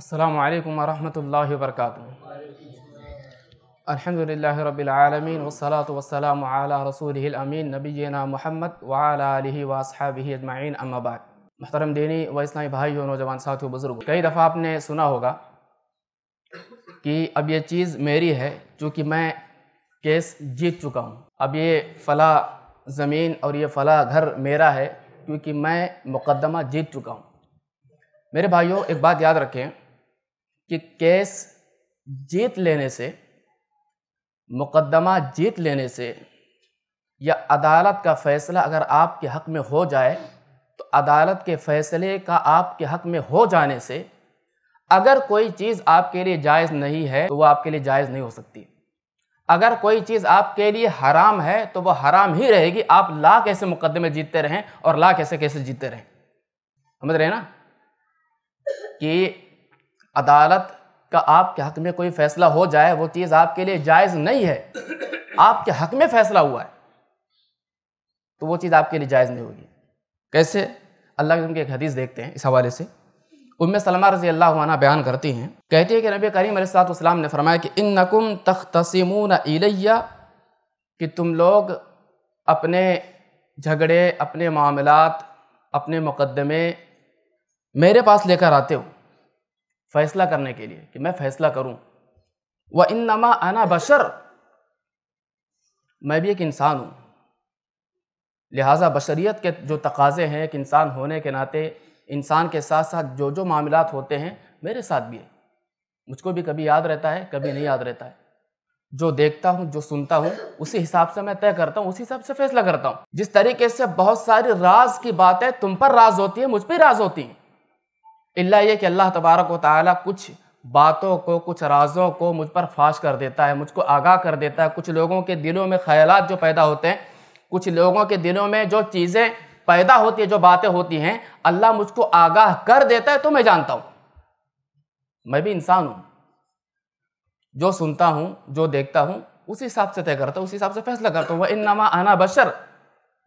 अल्लाम वरहमल वरक अलहमदिल्ला रबीआलमीन वसलात वसलाम रसूल अमीन नबीना महमद वाली वासहाबी अजमाइन अम्माबाद महतरम दीनी व इस्लामी भाई और नौजवान साथियों बुज़ुर्ग कई दफ़ा आपने सुना होगा कि अब ये चीज़ मेरी है चूँकि मैं केस जीत चुका हूँ अब ये फ़ला ज़मीन और ये फ़ला घर मेरा है क्योंकि मैं मुकदमा जीत चुका हूँ मेरे भाइयों एक बात याद रखें कि केस जीत लेने से मुकदमा जीत लेने से या अदालत का फ़ैसला अगर आपके हक़ में हो जाए तो अदालत के फ़ैसले का आपके हक़ में हो जाने से अगर कोई चीज़ आपके लिए जायज़ नहीं है तो वह आपके लिए जायज़ नहीं हो सकती अगर कोई चीज़ आपके लिए हराम है तो वह हराम ही रहेगी आप ला कैसे मुकदमे जीतते रहें और ला कैसे कैसे जीतते रहें समझ रहे हैं ना कि अदालत का आपके हक में कोई फैसला हो जाए वो चीज़ आपके लिए जायज़ नहीं है आपके हक में फैसला हुआ है तो वो चीज़ आपके लिए जायज़ नहीं होगी कैसे अल्लाह के एक हदीस देखते हैं इस हवाले से उम सलमा रजी अल्लाह वाना बयान करती हैं कहती है कि नबी करीम सलाम ने फरमाया कि इन नकुम तख्तसिमून इलैया कि तुम लोग अपने झगड़े अपने मामलात अपने मुकदमे मेरे पास लेकर आते हो फैसला करने के लिए कि मैं फैसला करूं व इन नमा आना बशर मैं भी एक इंसान हूं लिहाजा बशरीत के जो तकाजे हैं एक इंसान होने के नाते इंसान के साथ साथ जो जो मामला होते हैं मेरे साथ भी है मुझको भी कभी याद रहता है कभी नहीं याद रहता है जो देखता हूँ जो सुनता हूँ उसी हिसाब से मैं तय करता हूँ उसी हिसाब से फैसला करता हूँ जिस तरीके से बहुत सारी राज की बातें तुम पर राज होती है मुझ पर राज होती हैं इल्ला ये कि अल्लाह तबारक व ताली कुछ बातों को कुछ राजों को मुझ पर फाश कर देता है मुझको आगाह कर देता है कुछ लोगों के दिलों में ख्याल जो पैदा होते हैं कुछ लोगों के दिलों में जो चीज़ें पैदा होती है जो बातें होती हैं अल्लाह मुझको आगाह कर देता है तो मैं जानता हूँ मैं भी इंसान हूँ जो सुनता हूँ जो देखता हूँ उस हिसाब से तय करता हूँ उस हिसाब से फैसला करता हूँ वह नमा आना बशर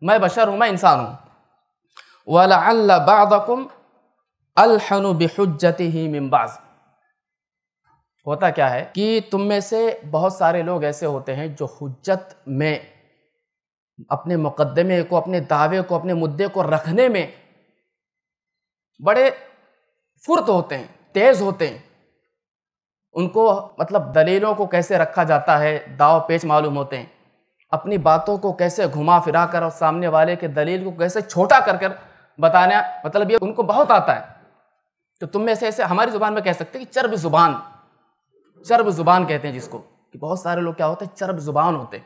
मैं बशर हूँ मैं इंसान हूँ वाला बाम अलहनु बेहजत ही मिम्बाज होता क्या है कि तुम में से बहुत सारे लोग ऐसे होते हैं जो हजत में अपने मुकदमे को अपने दावे को अपने मुद्दे को रखने में बड़े फुर्त होते हैं तेज़ होते हैं उनको मतलब दलीलों को कैसे रखा जाता है दाव पेच मालूम होते हैं अपनी बातों को कैसे घुमा फिरा कर और सामने वाले के दलील को कैसे छोटा कर कर बताना मतलब ये उनको बहुत आता है तो तुम में से ऐसे हमारी ज़ुबान में कह सकते हैं कि चर्ब ज़ुबान चर्ब ज़ुबान कहते हैं जिसको कि बहुत सारे लोग क्या होते हैं चर्ब ज़ुबान होते हैं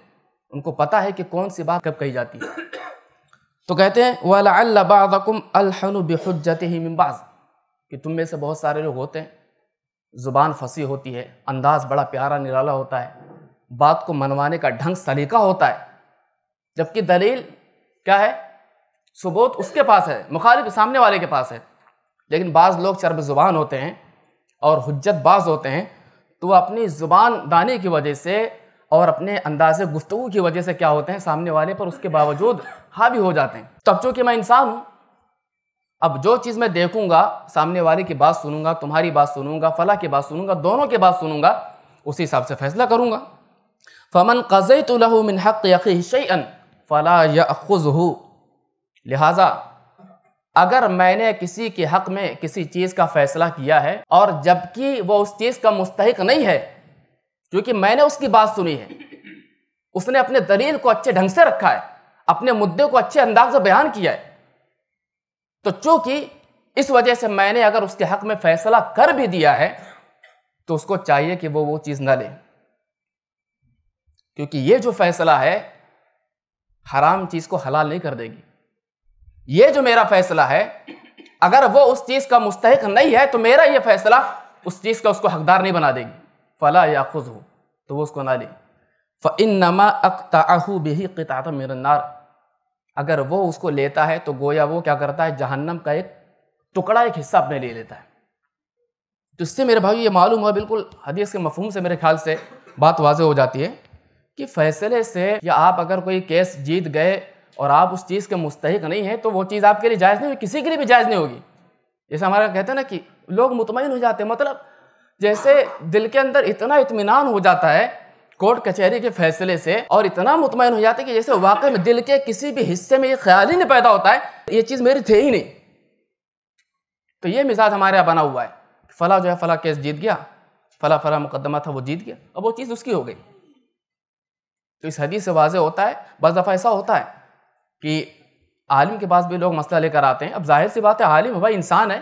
उनको पता है कि कौन सी बात कब कही जाती है तो कहते हैं वाला अलहन ही मिम्बाज कि तुम में से बहुत सारे लोग होते हैं ज़ुबान फंसी होती है अंदाज़ बड़ा प्यारा निराला होता है बात को मनवाने का ढंग सलीका होता है जबकि दलील क्या है सबूत उसके पास है मुखालिफ सामने वाले के पास है लेकिन बाज़ लोग चर्ब ज़ुबान होते हैं और हजत बाज होते हैं तो अपनी ज़ुबान दानी की वजह से और अपने अंदाज़ गुफ्तु की वजह से क्या होते हैं सामने वाले पर उसके बावजूद हावी हो जाते हैं तब तो चूँकि मैं इंसान हूँ अब जो चीज़ मैं देखूँगा सामने वाले की बात सुनूँगा तुम्हारी बात सुनूँगा फला की बात सुनूँगा दोनों की बात सुनूँगा उसी हिसाब से फ़ैसला करूँगा फ़मन कज़ई तो लहू मिन हक़ यक़ी शैन फ़ला यखुज़ लिहाजा अगर मैंने किसी के हक में किसी चीज़ का फैसला किया है और जबकि वो उस चीज़ का मुस्तक नहीं है क्योंकि मैंने उसकी बात सुनी है उसने अपने दलील को अच्छे ढंग से रखा है अपने मुद्दे को अच्छे अंदाज से बयान किया है तो चूंकि इस वजह से मैंने अगर उसके हक में फैसला कर भी दिया है तो उसको चाहिए कि वो वो चीज़ ना ले क्योंकि ये जो फैसला है हराम चीज़ को हलाल नहीं कर देगी ये जो मेरा फैसला है अगर वो उस चीज़ का मुस्तक नहीं है तो मेरा ये फैसला उस चीज़ का उसको हकदार नहीं बना देगी फ़ला या खुद हो तो वो उसको ना ले फ़िन नमा अकताहू बेही कतात मेरनार अगर वो उसको लेता है तो गोया वो क्या करता है जहन्नम का एक टुकड़ा एक हिस्सा अपने ले लेता है तो इससे मेरे भाई ये मालूम हुआ बिल्कुल हदीस के मफहम से मेरे ख्याल से बात वाज हो जाती है कि फैसले से या आप अगर कोई केस जीत गए और आप उस चीज़ के मुस्तक नहीं हैं तो वो चीज़ आपके लिए जायज़ नहीं होगी किसी के लिए भी जायज़ नहीं होगी जैसे हमारा कहते हैं ना कि लोग मुतमिन हो जाते हैं मतलब जैसे दिल के अंदर इतना इतमान हो जाता है कोर्ट कचहरी के फैसले से और इतना मुतमिन हो जाता है कि जैसे वाकई में दिल के किसी भी हिस्से में ये ख्याल ही नहीं पैदा होता है ये चीज़ मेरी थे ही नहीं तो ये मिजाज हमारे यहाँ बना हुआ है फला जो है फला केस जीत गया फला फला मुकदमा था वो जीत गया अब वो चीज़ उसकी हो गई तो इस हदीस से वाजह होता है बस दफ़ा ऐसा होता है कि आलिम के पास भी लोग मसला लेकर आते हैं अब जाहिर सी बात है आलिम भाई इंसान है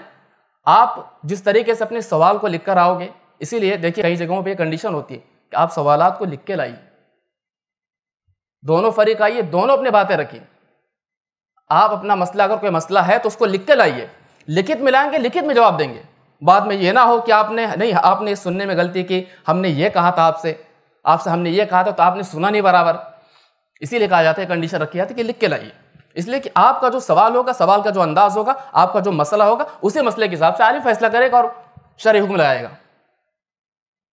आप जिस तरीके से अपने सवाल को लिख कर आओगे इसीलिए देखिए कई जगहों पे कंडीशन होती है कि आप सवाल को लिख के लाइए दोनों फरीक आइए दोनों अपने बातें रखिए आप अपना मसला अगर कोई मसला है तो उसको लिख के लाइए लिखित में लाएंगे लिखित में जवाब देंगे बाद में ये ना हो कि आपने नहीं आपने सुनने में गलती की हमने ये कहा था आपसे आपसे हमने ये कहा था तो आपने सुना नहीं बराबर इसीलिए कहा जाता है कंडीशन रखी जाती है कि लिख के लाइए इसलिए कि आपका जो सवाल होगा सवाल का जो अंदाज होगा आपका जो मसला होगा उसी मसले के हिसाब से आलिम फैसला करेगा और शर हुक्म लगाएगा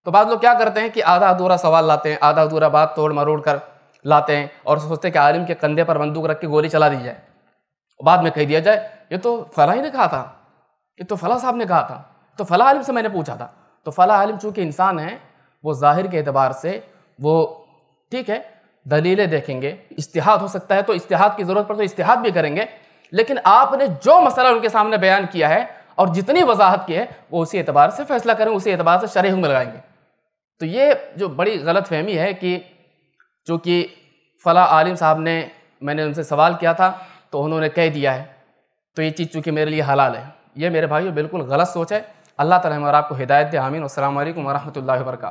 तो बाद लोग क्या करते हैं कि आधा अधूरा सवाल लाते हैं आधा अधूरा बात तोड़ मरोड़ कर लाते हैं और सोचते हैं कि आलिम के कंधे पर बंदूक रख के गोली चला दी जाए बाद में कह दिया जाए ये तो फला ही ने कहा था ये तो फला साहब ने कहा था तो फला आलिम से मैंने पूछा था तो फला आलिम चूँकि इंसान है वो ज़ाहिर के अतबार से वो ठीक है दलीलें देखेंगे इश्तहाद हो सकता है तो इश्तहाद की ज़रूरत पर तो इश्तिहाद भी करेंगे लेकिन आपने जो मसला उनके सामने बयान किया है और जितनी वजाहत की है वो उसी एतबार से फैसला करें उसी एतबार से शरह में लगाएंगे तो ये जो बड़ी गलत फहमी है कि चूँकि फ़ला आलिम साहब ने मैंने उनसे सवाल किया था तो उन्होंने कह दिया है तो ये चीज़ चूँकि मेरे लिए हलाल है ये मेरे भाइयों बिल्कुल गलत सोच है अल्लाह ताला हम और आपको हिदायत दे आमीन असल वरहमल वर्का